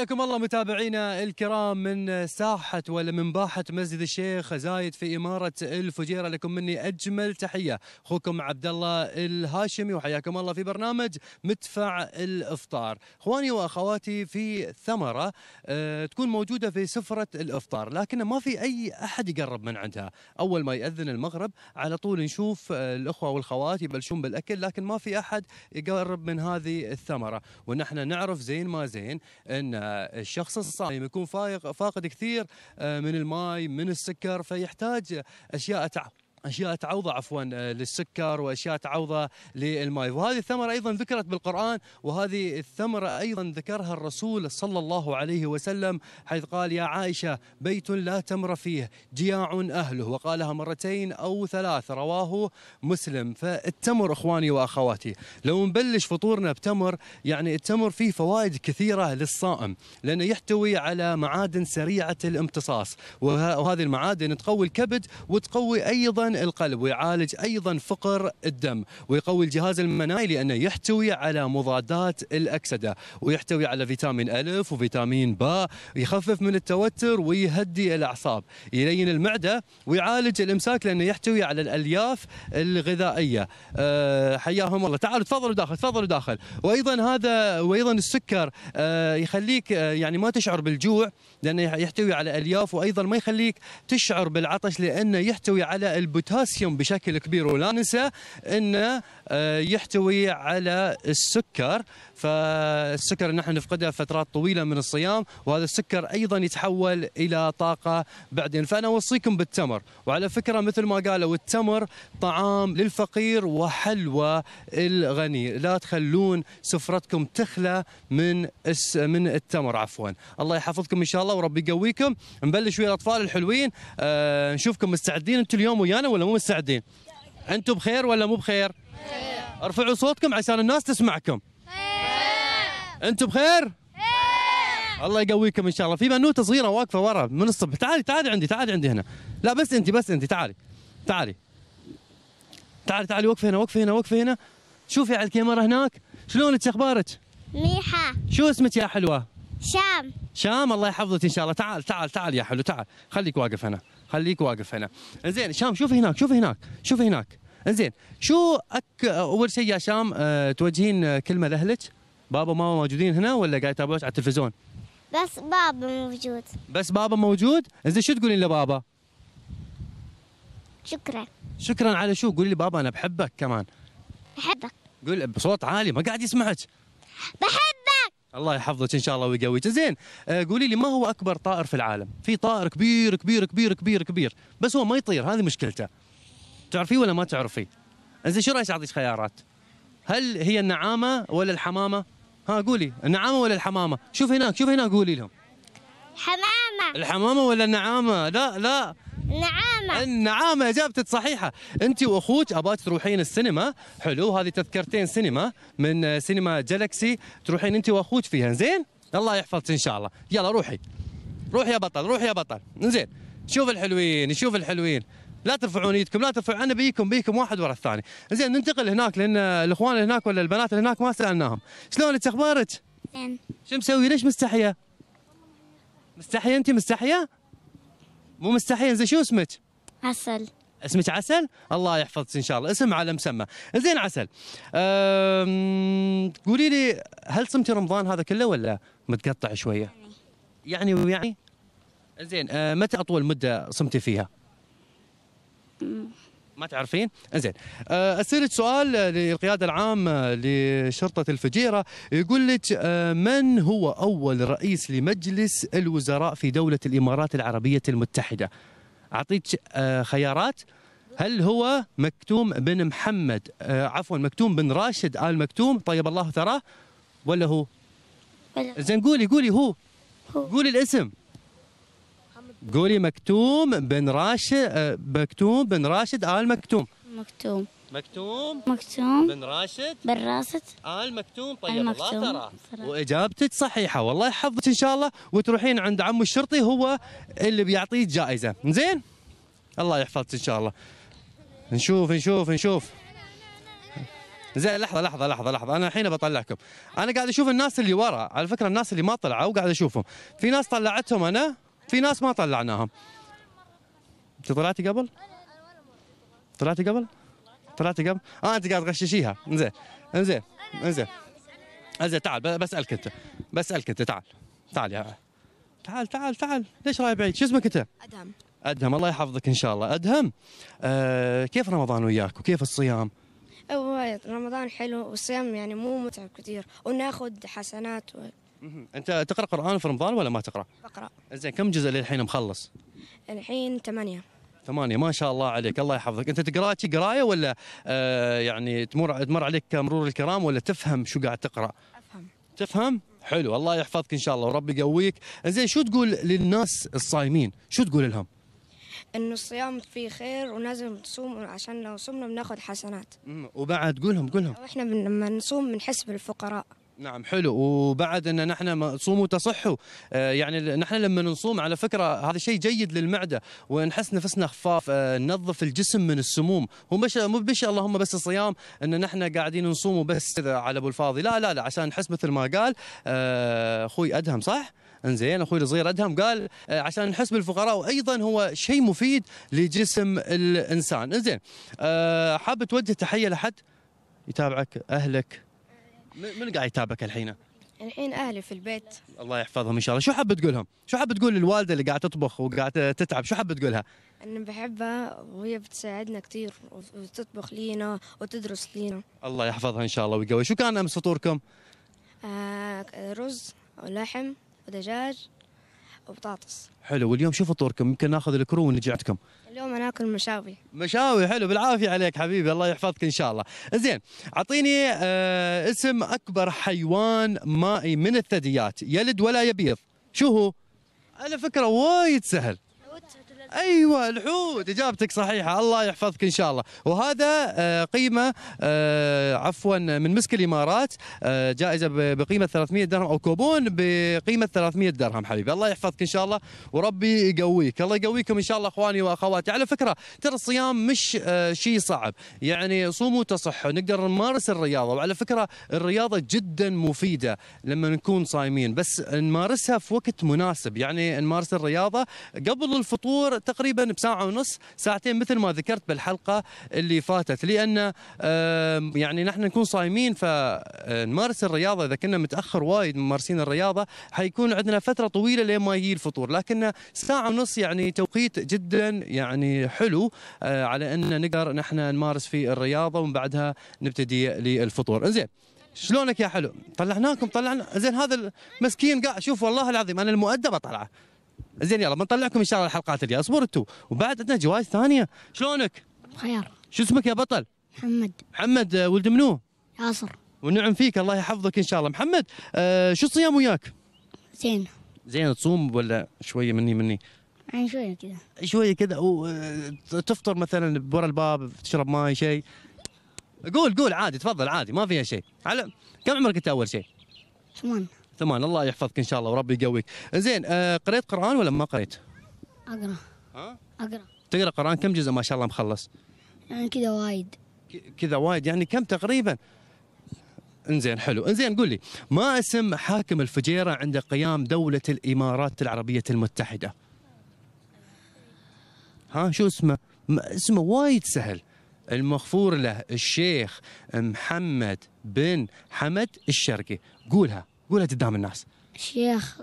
حياكم الله متابعينا الكرام من ساحة ولا من باحة مسجد الشيخ زايد في إمارة الفجيرة لكم مني أجمل تحية أخوكم عبد الله الهاشمي وحياكم الله في برنامج مدفع الإفطار أخواني وأخواتي في ثمرة آه، تكون موجودة في سفرة الإفطار لكن ما في أي أحد يقرب من عندها أول ما يأذن المغرب على طول نشوف آه، الأخوة والخوات يبلشون بالأكل لكن ما في أحد يقرب من هذه الثمرة ونحن نعرف زين ما زين أن الشخص الصائم يكون فاقد كثير آه، من الماء من السكر فيحتاج اشياء اشياء تعوضه عفوا آه، للسكر واشياء تعوضه للماء وهذه الثمره ايضا ذكرت بالقران وهذه الثمره ايضا ذكرها الرسول صلى الله عليه وسلم حيث قال يا عائشه بيت لا تمر فيه جياع اهله وقالها مرتين او ثلاث رواه مسلم فالتمر اخواني واخواتي لو نبلش فطورنا بتمر يعني التمر فيه فوائد كثيره للصائم لانه يحتوي على معادن سريعه الامتصاص وهذه المعادن تقوي الكبد وتقوي ايضا سرطان القلب ويعالج أيضا فقر الدم ويقوي الجهاز المناعي لأنه يحتوي على مضادات الأكسدة ويحتوي على فيتامين ألف وفيتامين باء يخفف من التوتر ويهدي الأعصاب يلين المعدة ويعالج الإمساك لأنه يحتوي على الألياف الغذائية أه حياهم الله تعالوا تفضلوا داخل تفضلوا داخل وأيضا هذا وأيضا السكر أه يخليك آه، يعني ما تشعر بالجوع لأنه يحتوي على ألياف وأيضا ما يخليك تشعر بالعطش لأنه يحتوي على البن البوتاسيوم بشكل كبير ولا ننسى انه آه، يحتوي على السكر فالسكر نحن نفقده فترات طويله من الصيام وهذا السكر ايضا يتحول الى طاقه بعدين فانا اوصيكم بالتمر وعلى فكره مثل ما قالوا التمر طعام للفقير وحلوى الغني لا تخلون سفرتكم تخلى من من التمر عفوا الله يحفظكم ان شاء الله وربي يقويكم نبلش ويا الاطفال الحلوين أه نشوفكم مستعدين انتم اليوم ويانا ولا مو مستعدين؟ انتم بخير ولا مو بخير؟ خير ارفعوا صوتكم عشان الناس تسمعكم. خير انتم بخير؟ خير الله يقويكم ان شاء الله، في بنوته صغيره واقفه ورا من الصبح، تعالي تعالي عندي تعالي عندي هنا. لا بس انت بس انت تعالي. تعالي. تعالي تعالي وقفي هنا وقفي هنا وقفي هنا. شوفي على الكاميرا هناك، شلونك اخبارك؟ منيحة شو اسمك يا حلوة؟ شام شام الله يحفظك ان شاء الله تعال تعال تعال يا حلو تعال خليك واقف هنا خليك واقف هنا انزين شام شوف هناك شوف هناك شوف هناك انزين شو أك... اول شيء يا شام أه توجهين آه، كلمه لاهلك بابا وماما موجودين هنا ولا قاعد يتابعوك على التلفزيون بس بابا موجود بس بابا موجود انزين شو تقولين لبابا شكرا شكرا على شو قولي لبابا انا بحبك كمان بحبك قول بصوت عالي ما قاعد يسمعك بحبك الله يحفظك ان شاء الله ويقويك زين آه، قولي لي ما هو اكبر طائر في العالم في طائر كبير كبير كبير كبير كبير بس هو ما يطير هذه مشكلته تعرفيه ولا ما تعرفيه انزين شو رايك اعطيك خيارات هل هي النعامه ولا الحمامه ها قولي النعامه ولا الحمامه شوف هناك شوف هناك قولي لهم حمامه الحمامه ولا النعامه لا لا نعامه نعم. النعامه نعم اجابتك صحيحه انت واخوك اباك تروحين السينما حلو هذه تذكرتين سينما من سينما جالكسي تروحين انت واخوك فيها زين الله يحفظك ان شاء الله يلا روحي روحي يا بطل روحي يا بطل زين شوف الحلوين شوف الحلوين لا ترفعون ايدكم لا ترفعون انا بيكم بيكم واحد ورا الثاني زين ننتقل هناك لان الاخوان هناك ولا البنات هناك ما سالناهم شلونك اخبارك زين شو مسوي ليش مستحيه مستحيه انت مستحيه مو مستحيه زين شو اسمك عسل اسمك عسل الله يحفظك ان شاء الله اسم على مسمى زين عسل أم... قولي لي هل صمتي رمضان هذا كله ولا متقطع شويه يعني ويعني زين أه متى اطول مده صمتي فيها ما تعرفين؟ زين أه، اسالك سؤال للقياده العامه لشرطه الفجيره يقول لك أه، من هو اول رئيس لمجلس الوزراء في دوله الامارات العربيه المتحده؟ اعطيك آه، خيارات هل هو مكتوم بن محمد آه، عفوا مكتوم بن راشد ال مكتوم طيب الله ثراه ولا هو؟ زين قولي قولي هو قولي الاسم قولي مكتوم بن راشد آه، مكتوم بن راشد ال مكتوم مكتوم مكتوم مكتوم بن راشد بن راشد آل مكتوم طيب المكتوم. الله ترى وإجابتك صحيحة والله يحفظك إن شاء الله وتروحين عند عم الشرطي هو اللي بيعطيك جائزة زين الله يحفظك إن شاء الله نشوف نشوف نشوف زين لحظة لحظة لحظة لحظة أنا الحين بطلعكم أنا قاعد أشوف الناس اللي ورا على فكرة الناس اللي ما طلعوا قاعد أشوفهم في ناس طلعتهم أنا في ناس ما طلعناهم أنت طلعتي قبل؟ طلعتي قبل؟ طلعت قبل؟ اه انت قاعد تغششيها انزين انزين انزين انزين تعال بسالك انت بسالك انت تعال تعال يا تعال تعال تعال ليش رايح بعيد؟ شو اسمك انت؟ ادهم ادهم الله يحفظك ان شاء الله ادهم آه كيف رمضان وياك وكيف الصيام؟ وايد رمضان حلو والصيام يعني مو متعب كثير وناخذ حسنات و... انت تقرا قران في رمضان ولا ما تقرا؟ بقرا زين كم جزء للحين مخلص؟ الحين ثمانية ثمانية ما شاء الله عليك الله يحفظك أنت تقرأ قراية ولا آه يعني تمر تمر عليك مرور الكرام ولا تفهم شو قاعد تقرأ أفهم تفهم حلو الله يحفظك إن شاء الله وربي يقويك زين شو تقول للناس الصايمين شو تقول لهم انه الصيام فيه خير ولازم تصوم عشان لو صمنا بناخذ حسنات وبعد قولهم قولهم احنا لما نصوم بنحس بالفقراء نعم حلو وبعد ان نحن صوموا تصحوا آه، يعني نحن لما نصوم على فكره هذا شيء جيد للمعده ونحس نفسنا خفاف آه، ننظف الجسم من السموم هو مش مو بش اللهم بس الصيام ان نحن قاعدين نصوم وبس كذا على ابو الفاضي لا لا لا عشان نحس مثل ما قال آه، اخوي ادهم صح؟ انزين اخوي الصغير ادهم قال عشان نحس بالفقراء وايضا هو شيء مفيد لجسم الانسان انزين حاب توجه تحيه لحد يتابعك اهلك من قاعد يتابعك الحين؟ الحين اهلي في البيت الله يحفظهم ان شاء الله شو حاب تقولهم شو حاب تقول للوالده اللي قاعده تطبخ وقاعده تتعب شو حاب تقولها انا بحبها وهي بتساعدنا كثير وتطبخ لينا وتدرس لينا الله يحفظها ان شاء الله ويقوي شو كان امس فطوركم آه رز ولحم ودجاج وبطاطس حلو واليوم شو فطوركم يمكن ناخذ الكرو ونجعتكم اليوم انا اكل مشاوي مشاوي حلو بالعافيه عليك حبيبي الله يحفظك ان شاء الله زين اعطيني آه اسم اكبر حيوان مائي من الثدييات يلد ولا يبيض شو هو على فكره وايد سهل ايوه الحوت اجابتك صحيحه الله يحفظك ان شاء الله وهذا آه، قيمه آه، عفوا من مسك الامارات آه، جائزه بقيمه 300 درهم او كوبون بقيمه 300 درهم حبيبي الله يحفظك ان شاء الله وربي يقويك الله يقويكم ان شاء الله اخواني واخواتي على فكره ترى الصيام مش شيء صعب يعني صوموا تصحوا نقدر نمارس الرياضه وعلى فكره الرياضه جدا مفيده لما نكون صايمين بس نمارسها في وقت مناسب يعني نمارس الرياضه قبل الفطور تقريبا بساعه ونص ساعتين مثل ما ذكرت بالحلقه اللي فاتت لان يعني نحن نكون صايمين فنمارس الرياضه اذا كنا متاخر وايد ممارسين الرياضه حيكون عندنا فتره طويله لين ما يجي الفطور لكن ساعه ونص يعني توقيت جدا يعني حلو آه، على ان نقدر نحن نمارس فيه الرياضه ومن بعدها نبتدي للفطور انزين شلونك يا حلو طلعناكم طلعنا زين هذا المسكين قاعد شوف والله العظيم انا المؤدبه طلعه زين يلا بنطلعكم ان شاء الله الحلقات الجايه اصبروا انتم وبعد عندنا جوائز ثانيه شلونك؟ بخير شو اسمك يا بطل؟ محمد محمد آه، ولد منو؟ ياسر ونعم فيك الله يحفظك ان شاء الله محمد آه شو الصيام وياك؟ زين زين تصوم ولا شويه مني مني؟ يعني شويه كذا شويه كذا وتفطر آه، مثلا ورا الباب تشرب ماي شيء قول قول عادي تفضل عادي ما فيها شيء على كم عمرك انت اول شيء؟ ثمان ثمان الله يحفظك ان شاء الله وربي يقويك زين آه، قريت قران ولا ما قريت اقرا ها اقرا تقرا قران كم جزء ما شاء الله مخلص يعني كذا وايد كذا وايد يعني كم تقريبا انزين حلو انزين قول لي ما اسم حاكم الفجيره عند قيام دوله الامارات العربيه المتحده ها شو اسمه اسمه وايد سهل المغفور له الشيخ محمد بن حمد الشرقي قولها قولها قدام الناس شيخ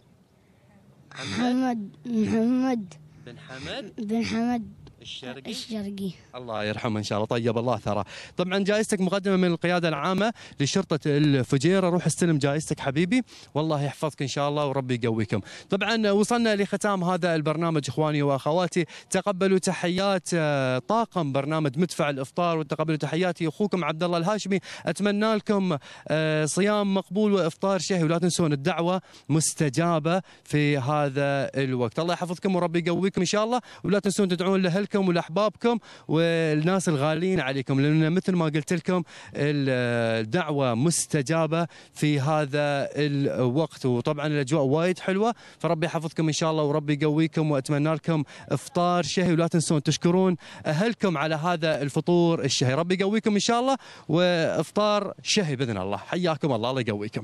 محمد محمد بن حمد بن حمد الشرقي الشرقي الله يرحمه ان شاء الله طيب الله ثراه طبعا جائزتك مقدمه من القياده العامه لشرطه الفجيره روح استلم جائزتك حبيبي والله يحفظك ان شاء الله وربي يقويكم طبعا وصلنا لختام هذا البرنامج اخواني واخواتي تقبلوا تحيات آه، طاقم برنامج مدفع الافطار وتقبلوا تحياتي اخوكم عبد الله الهاشمي اتمنى لكم آه، صيام مقبول وافطار شهي ولا تنسون الدعوه مستجابه في هذا الوقت الله يحفظكم وربي يقويكم ان شاء الله ولا تنسون تدعون لهل لكم ولاحبابكم والناس الغاليين عليكم لان مثل ما قلت لكم الدعوه مستجابه في هذا الوقت وطبعا الاجواء وايد حلوه فربي يحفظكم ان شاء الله وربي يقويكم واتمنى لكم افطار شهي ولا تنسون تشكرون اهلكم على هذا الفطور الشهي ربي يقويكم ان شاء الله وافطار شهي باذن الله حياكم الله الله يقويكم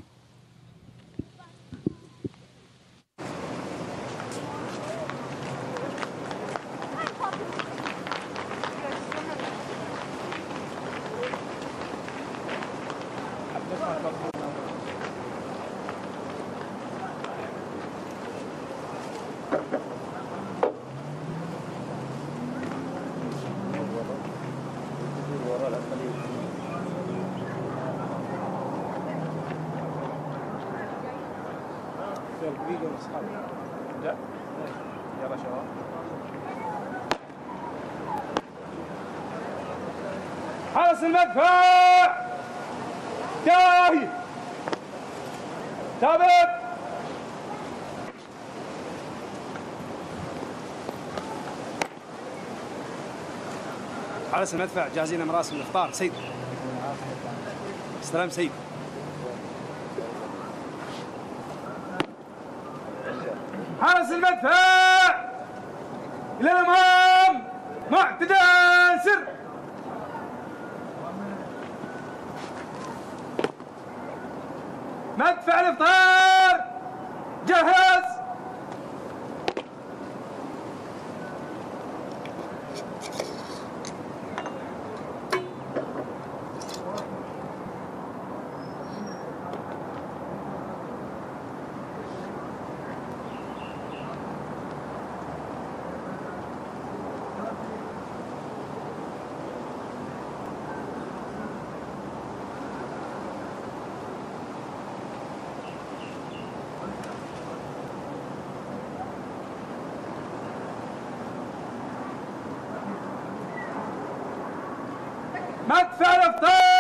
حرس المدفع داهي ثابت حرس المدفع جاهزين مراسم الافطار سيد استلام سيد المدفع إلى الأمام معتدى سر مدفع الإفطار أكثر الثور